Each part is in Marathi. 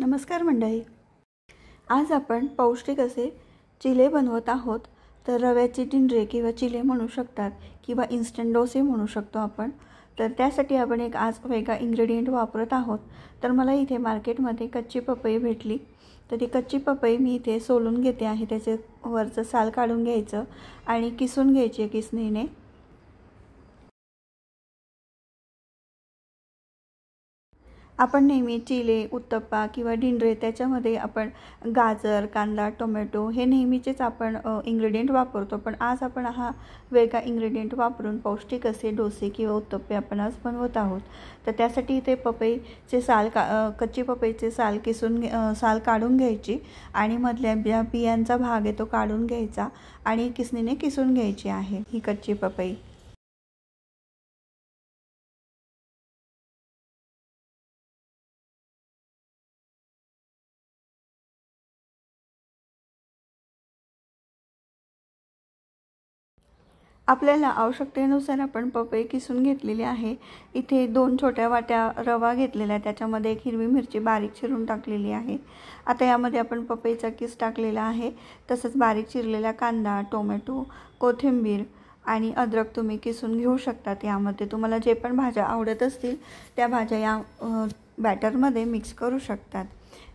नमस्कार मंडळी आज आपण पौष्टिक असे चिले बनवत आहोत तर रव्याचे टिंडरे किंवा चिले म्हणू शकतात किंवा इन्स्टंट डोसे म्हणू शकतो आपण तर त्यासाठी आपण एक आज वेगळा इंग्रेडियंट वापरत आहोत तर मला इथे मार्केटमध्ये कच्ची पपई भेटली तर ती कच्ची पपई मी इथे सोलून घेते आहे त्याचे वरचं साल काढून घ्यायचं आणि किसून घ्यायची किसणीने आपण नेहमी चिले उत्तप्पा किंवा ढिंडरे त्याच्यामध्ये आपण गाजर कांदा टोमॅटो हे नेहमीचेच आपण इंग्रेडियंट वापरतो पण आज आपण हा वेगळा इंग्रेडियंट वापरून पौष्टिक असे डोसे किंवा उत्तप्पे आपण आज बनवत आहोत तर त्यासाठी इथे पपईचे साल का कच्ची पपईचे साल किसून साल काढून घ्यायची आणि मधल्या बिया बियांचा भाग आहे तो काढून घ्यायचा आणि किसणीने किसून घ्यायची आहे ही कच्ची पपई आपल्याला आवश्यकतेनुसार आपण पपई किसून घेतलेली आहे इथे दोन छोट्या वाट्या रवा घेतलेला आहे त्याच्यामध्ये एक हिरवी मिरची बारीक चिरून टाकलेली आहे आता यामध्ये आपण पपईचा किस टाकलेला आहे तसंच बारीक चिरलेला कांदा टोमॅटो कोथिंबीर आणि अद्रक तुम्ही किसून घेऊ शकतात यामध्ये तुम्हाला जे पण भाज्या आवडत असतील त्या भाज्या या बॅटरमध्ये मिक्स करू शकतात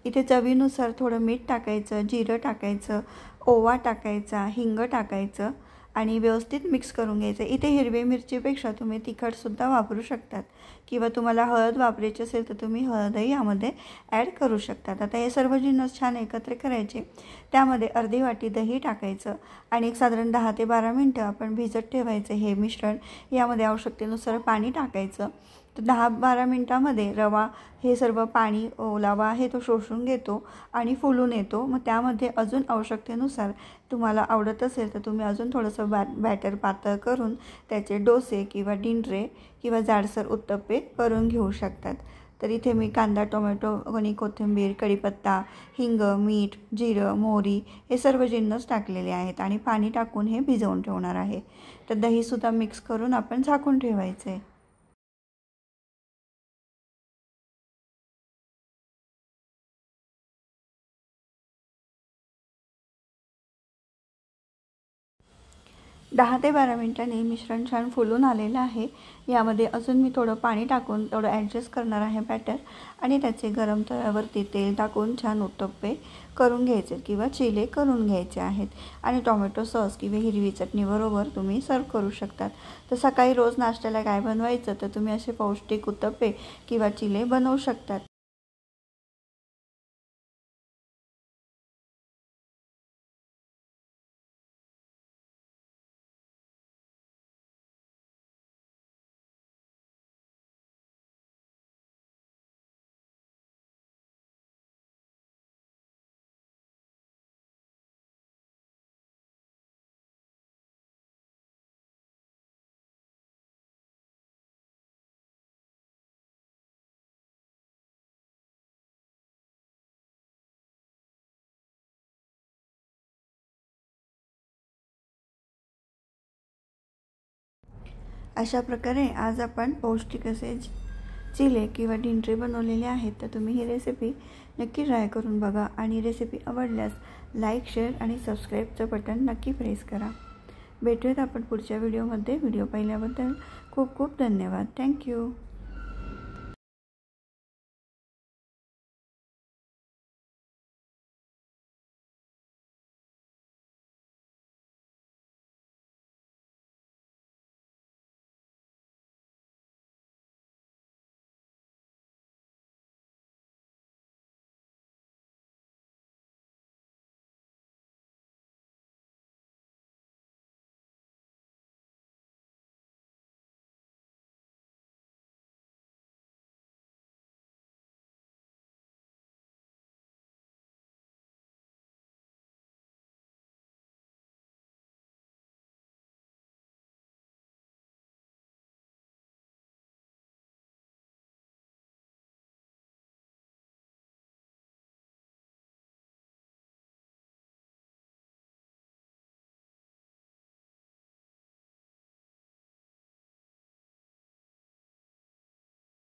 इथे चवीनुसार थोडं मीठ टाकायचं जिरं टाकायचं ओवा टाकायचा हिंग टाकायचं आणि व्यवस्थित मिक्स करून घ्यायचं इथे हिरवी मिरचीपेक्षा तुम्ही तिखटसुद्धा वापरू शकतात किंवा तुम्हाला हळद वापरायची असेल तर तुम्ही हळदही यामध्ये ॲड करू शकतात आता हे सर्व जिन्नस छान एकत्र करायचे त्यामध्ये अर्धी वाटी दही टाकायचं आणि एक साधारण दहा ते बारा मिनटं आपण भिजत ठेवायचं हे मिश्रण यामध्ये आवश्यकतेनुसार पाणी टाकायचं तर दहा बारा मिनटामध्ये रवा हे सर्व पाणी ओलावा आहे तो शोषून घेतो आणि फुलून येतो मग त्यामध्ये अजून आवश्यकतेनुसार तुम्हाला आवडत असेल तर तुम्ही अजून थोडंसं बॅ बॅटर पातळ करून त्याचे डोसे किंवा डिंड्रे किंवा जाडसर उत्तप्पे करून घेऊ शकतात तर इथे मी कांदा टोमॅटो आणि कोथिंबीर कढीपत्ता हिंग मीठ जिरं मोहरी हे सर्व जिन्नस टाकलेले आहेत आणि पाणी टाकून हे भिजवून ठेवणार आहे तर दहीसुद्धा मिक्स करून आपण झाकून ठेवायचे दहा ते बारा मिनटांनी मिश्रण छान फुलून आलेलं आहे यामध्ये अजून मी थोडं पाणी टाकून थोडं ॲडजस्ट करणार आहे बॅटर आणि त्याचे गरम तळ्यावरती तेल टाकून छान उत्तप्पे करून घ्यायचे किंवा चिले करून घ्यायचे आहेत आणि टोमॅटो सॉस किंवा हिरवी चटणीबरोबर तुम्ही सर्व करू शकतात तर सकाळी रोज नाश्त्याला काय बनवायचं तर तुम्ही असे पौष्टिक उत्तप्पे किंवा चिले बनवू शकतात अशा प्रकारे आज आपण पौष्टिक असे चिले किंवा डिंट्री बनवलेले आहेत तर तुम्ही ही रेसिपी नक्की ट्राय करून बघा आणि रेसिपी आवडल्यास लाईक शेअर आणि सबस्क्राईबचं बटन नक्की प्रेस करा भेटूयात आपण पुढच्या व्हिडिओमध्ये व्हिडिओ पाहिल्याबद्दल खूप खूप धन्यवाद थँक्यू